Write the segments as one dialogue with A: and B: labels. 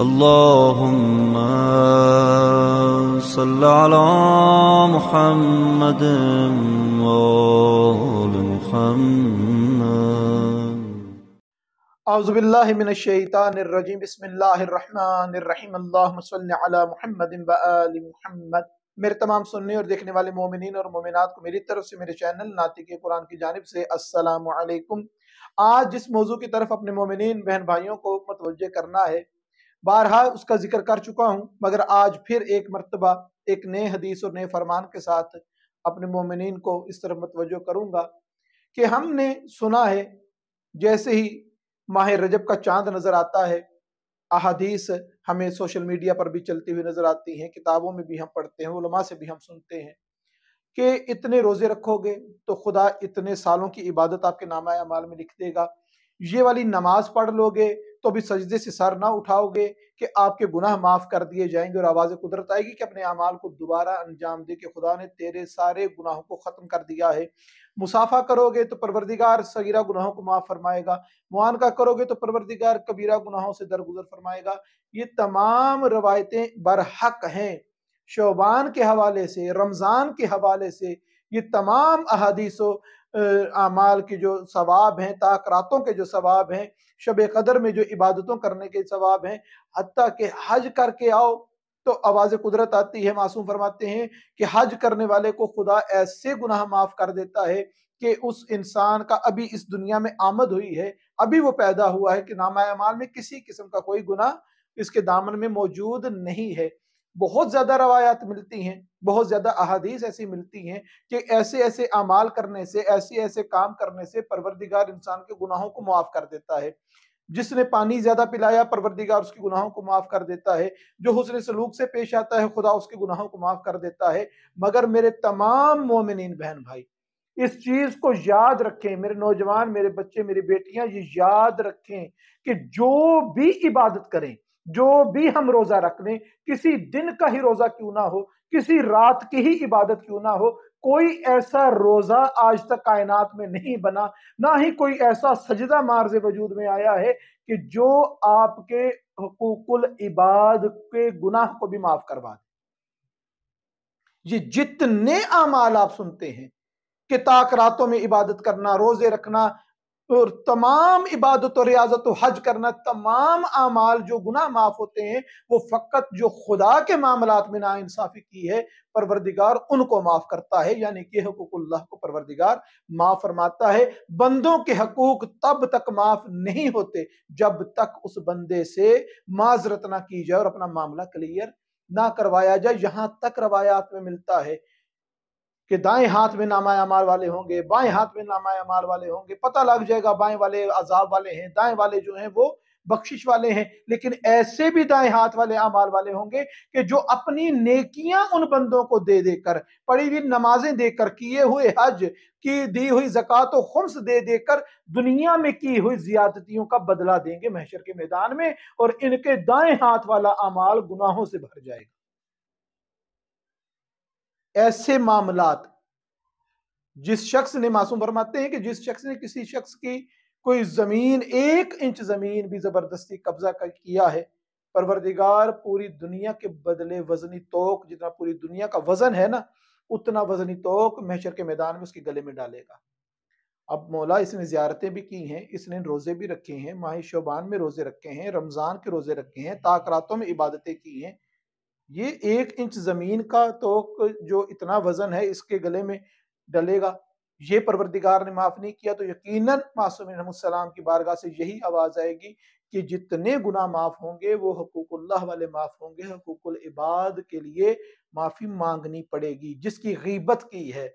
A: اللهم صل على محمد وآل محمد اعوذ بالله من الشيطان الرجيم بسم الله الرحمن الرحيم اللهم صل على محمد वआल محمد मेरे तमाम सुनने और देखने वाले मोमिन और मोमिनात को मेरी तरफ से मेरे चैनल नाती के कुरान की जानब से असलकुम आज जिस मौजू की तरफ अपने मोमिन बहन भाइयों को मतवजह करना है बारहा उसका जिक्र कर चुका हूँ मगर आज फिर एक मरतबा एक नए हदीस और नए फरमान के साथ अपने मोमिन को इस तरह मतवजो करूँगा कि हमने सुना है जैसे ही माह रजब का चांद नज़र आता है अदीस हमें सोशल मीडिया पर भी चलती हुई नज़र आती हैं किताबों में भी हम पढ़ते हैं उलमा से भी हम सुनते हैं कि इतने रोज़े रखोगे तो खुदा इतने सालों की इबादत आपके नामा अमाल में लिख देगा ये वाली नमाज पढ़ लोगे तो अभी सजदे से सर ना उठाओगे कि आपके गुनाह माफ कर दिए जाएंगे और आवाज़ कुदरत आएगी कि अपने अमाल को दोबारा अंजाम दे के खुदा ने तेरे सारे गुनाहों को ख़त्म कर दिया है मुसाफा करोगे तो परवरदिगार सगीरा गुनाहों को माफ़ फरमाएगा मुआनका करोगे तो परवरदिगार कबीरा गुनाहों से दरगुजर फरमाएगा ये तमाम रवायतें बरहक हैं शोबान के हवाले से रमज़ान के हवाले से ये तमाम अहादीसों अमाल के जो सवाब हैं ताकरातों के जो सवाब हैं शब कदर में जो इबादतों करने के सवाब हैं हती के हज करके आओ तो आवाज़ कुदरत आती है मासूम फरमाते हैं कि हज करने वाले को खुदा ऐसे गुनाह माफ़ कर देता है कि उस इंसान का अभी इस दुनिया में आमद हुई है अभी वो पैदा हुआ है कि नामा अमाल में किसी किस्म का कोई गुनाह इसके दामन में मौजूद नहीं है बहुत ज्यादा रवायात मिलती हैं बहुत ज्यादा अहादीस ऐसी मिलती हैं कि ऐसे ऐसे अमाल करने से ऐसे ऐसे काम करने से परवरदिगार इंसान के गुनाहों को माफ कर देता है जिसने पानी ज्यादा पिलाया परवरदिगार उसके गुनाहों को माफ कर देता है जो हुसन सलूक से पेश आता है खुदा उसके गुनाहों को माफ कर देता है मगर मेरे तमाम मोमिन बहन भाई इस चीज को याद रखें मेरे नौजवान मेरे बच्चे मेरी बेटियां ये याद रखें कि जो भी इबादत करें जो भी हम रोजा रख लें किसी दिन का ही रोजा क्यों ना हो किसी रात की ही इबादत क्यों ना हो कोई ऐसा रोजा आज तक कायनात में नहीं बना ना ही कोई ऐसा सजदा मार्ज वजूद में आया है कि जो आपके हकूकुल इबाद के गुनाह को भी माफ करवा दे ये जितने आमाल आप सुनते हैं कि ताक रातों में इबादत करना रोजे रखना और तमाम इबादत और रियाजत हज करना तमाम आमाल जो गुना माफ होते हैं वो फ़कत जो खुदा के मामला में ना इंसाफी की है परवरदिगार उनको माफ करता है यानी कि हकूकुल्लाह को परवरदिगार माफ फरमाता है बंदों के हकूक तब तक माफ नहीं होते जब तक उस बंदे से माजरत ना की जाए और अपना मामला क्लियर ना करवाया जाए यहां तक रवायात में मिलता है कि दाएं हाथ में नामा अमार वाले होंगे बाएं हाथ में नामा अमार वाले होंगे पता लग जाएगा बाएं वाले अजाब वाले हैं दाएं वाले जो हैं वो बख्शिश वाले हैं लेकिन ऐसे भी दाएं हाथ वाले अमाल वाले होंगे कि जो अपनी नेकियां उन बंदों को दे देकर पड़ी हुई नमाजें देकर किए हुए हज की दी हुई जक़ात खुम्स दे देकर दुनिया में की हुई ज्यादतियों का बदला देंगे महशर के मैदान में और इनके दाएं हाथ वाला अमाल गुनाहों से भर जाएगा ऐसे मामलात जिस शख्स ने मासूम फरमाते हैं कि जिस शख्स ने किसी शख्स की कोई जमीन एक इंच जमीन भी जबरदस्ती कब्जा कर किया है परवरदिगार पूरी दुनिया के बदले वजनी तोक जितना पूरी दुनिया का वजन है ना उतना वजनी तोक महशर के मैदान में उसके गले में डालेगा अब मौला इसने ज्यारतें भी की हैं इसने रोजे भी रखे हैं माह शोबान में रोजे रखे हैं रमजान के रोजे रखे हैं ताकरातों में इबादतें की हैं ये एक इंच जमीन का तो जो इतना वजन है इसके गले में डलेगा ये परवरदिगार ने माफ नहीं किया तो यकीनन मासूम की बारगाह से यही आवाज आएगी कि जितने गुना माफ होंगे वो हकूकुल्लाह वाले माफ होंगे हकूकुल इबाद के लिए माफी मांगनी पड़ेगी जिसकी गीबत की है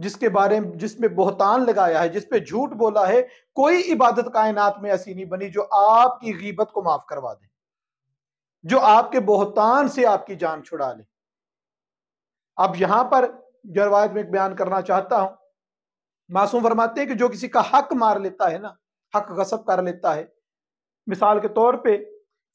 A: जिसके बारे में जिसमें बोहतान लगाया है जिसपे झूठ बोला है कोई इबादत कायनात में ऐसी नहीं बनी जो आपकी गीबत को माफ करवा दे जो आपके बोहतान से आपकी जान छुड़ा ले अब यहां पर जो रवायत में बयान करना चाहता हूं मासूम फरमाते हैं कि जो किसी का हक मार लेता है ना हक गसब कर लेता है मिसाल के तौर पे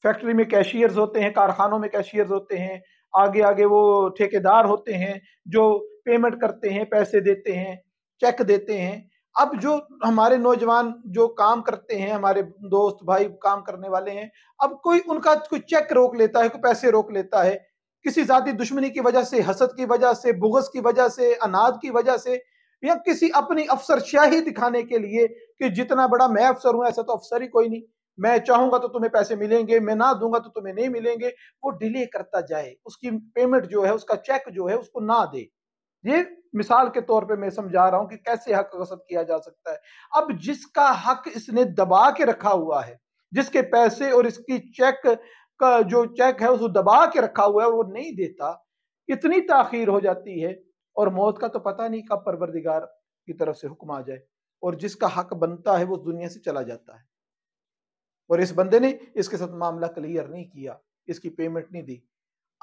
A: फैक्ट्री में कैशियर्स होते हैं कारखानों में कैशियर्स होते हैं आगे आगे वो ठेकेदार होते हैं जो पेमेंट करते हैं पैसे देते हैं चेक देते हैं अब जो हमारे नौजवान जो काम करते हैं हमारे दोस्त भाई काम करने वाले हैं अब कोई उनका कोई चेक रोक लेता है कोई पैसे रोक लेता है किसी जाति दुश्मनी की वजह से हसद की वजह से बुगस की वजह से अनाज की वजह से या किसी अपनी अफसरशाही दिखाने के लिए कि जितना बड़ा मैं अफसर हूं ऐसा तो अफसर ही कोई नहीं मैं चाहूंगा तो तुम्हें पैसे मिलेंगे मैं ना दूंगा तो तुम्हें नहीं मिलेंगे वो डिले करता जाए उसकी पेमेंट जो है उसका चेक जो है उसको ना दे ये मिसाल के तौर पे मैं समझा रहा हूं कि कैसे हक गसब किया जा सकता है अब जिसका हक इसने दबा के रखा हुआ है जिसके पैसे और इसकी चेक का जो चेक है उसको दबा के रखा हुआ है वो नहीं देता इतनी ताखीर हो जाती है और मौत का तो पता नहीं कब परवरदिगार की तरफ से हुक्म आ जाए और जिसका हक बनता है वो दुनिया से चला जाता है और इस बंदे ने इसके साथ मामला क्लियर नहीं किया इसकी पेमेंट नहीं दी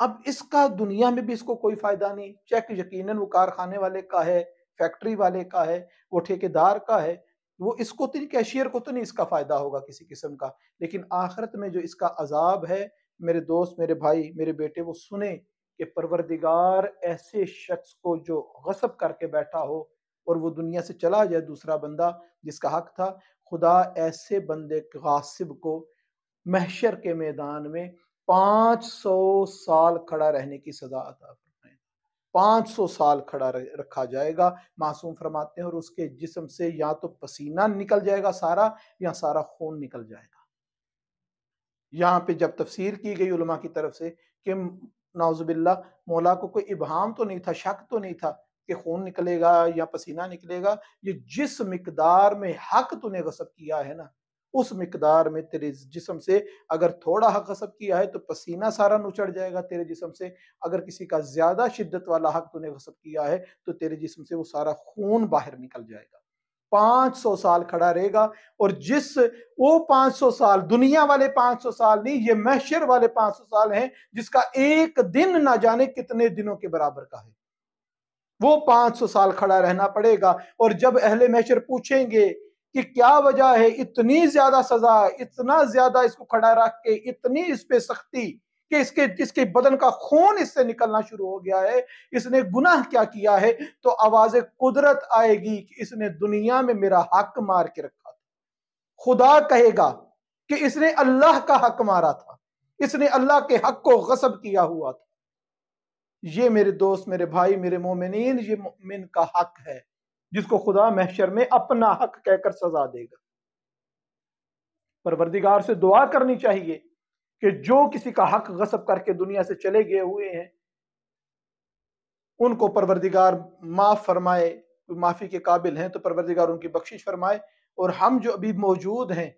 A: अब इसका दुनिया में भी इसको कोई फायदा नहीं चेक यकीनन वो कारखाने वाले का है फैक्ट्री वाले का है वो ठेकेदार का है वो इसको तो नहीं कैशियर को तो नहीं इसका फायदा होगा किसी किस्म का लेकिन आखिरत में जो इसका अजाब है मेरे दोस्त मेरे भाई मेरे बेटे वो सुने कि परवरदिगार ऐसे शख्स को जो गसब करके बैठा हो और वो दुनिया से चला जाए दूसरा बंदा जिसका हक था खुदा ऐसे बंदे गासिब को महशर के मैदान में पांच सौ साल खड़ा रहने की सजा अता फरमाए सौ साल खड़ा रखा जाएगा मासूम फरमाते हैं और उसके जिसम से या तो पसीना निकल जाएगा सारा या सारा खून निकल जाएगा यहाँ पे जब तफसीर की गई उलमा की तरफ से कि नाउजबिल्ला मौला को कोई इबहम तो नहीं था शक तो नहीं था कि खून निकलेगा या पसीना निकलेगा ये जिस मकदार में हक तूने गसब किया है ना उस मकदार में तेरे जिसम से अगर थोड़ा हक हसब किया है तो पसीना सारा नुचड़ जाएगा तेरे जिसम से अगर किसी का ज़्यादा शिद्दत वाला हक तूने कसब किया है तो तेरे जिसम से वो सारा खून बाहर निकल जाएगा पांच सौ साल खड़ा रहेगा और जिस वो पांच सौ साल दुनिया वाले पांच सौ साल नहीं ये महशर वाले पांच सौ साल हैं जिसका एक दिन ना जाने कितने दिनों के बराबर का है वो पांच सौ साल खड़ा रहना पड़ेगा और जब अहले महशर पूछेंगे कि क्या वजह है इतनी ज्यादा सजा इतना ज्यादा इसको खड़ा रख के इतनी इस पे सख्ती कि इसके इसके बदन का खून इससे निकलना शुरू हो गया है इसने गुनाह क्या किया है तो आवाज कुदरत आएगी कि इसने दुनिया में मेरा हक मार के रखा था खुदा कहेगा कि इसने अल्लाह का हक मारा था इसने अल्लाह के हक को गसब किया हुआ था ये मेरे दोस्त मेरे भाई मेरे मोमिन ये मोमिन का हक है जिसको खुदा महशर में अपना हक कहकर सजा देगा परवरदिगार से दुआ करनी चाहिए कि जो किसी का हक गसब करके दुनिया से चले गए हुए हैं उनको परवरदिगार माफ फरमाए माफी के काबिल हैं तो परवरदिगार उनकी बख्शिश फरमाए और हम जो अभी मौजूद हैं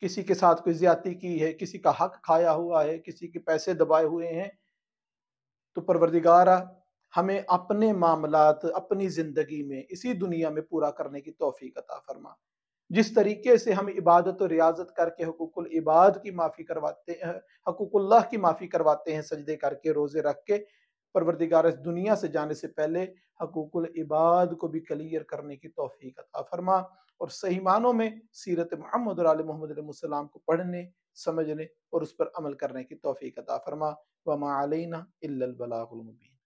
A: किसी के साथ कोई ज्यादा की है किसी का हक खाया हुआ है किसी के पैसे दबाए हुए हैं तो परवरदिगार हमें अपने मामलात अपनी ज़िंदगी में इसी दुनिया में पूरा करने की तोफ़ी अता फरमा जिस तरीके से हम इबादत और रियाजत करके हकूकुल इबाद की माफ़ी करवाते हैं हकूकुल्लाह की माफ़ी करवाते हैं सजदे करके रोज़े रख के परवरदिगार इस दुनिया से जाने से पहले हकूकुल इबाद को भी क्लियर करने की तोफ़ी अता फरमा और सही मानों में सीरत मोहम्मद महमदम को पढ़ने समझने और उस पर अमल करने की तोफ़ी अता फरमा वमा अलैना इल्लल बलागुल मुबीन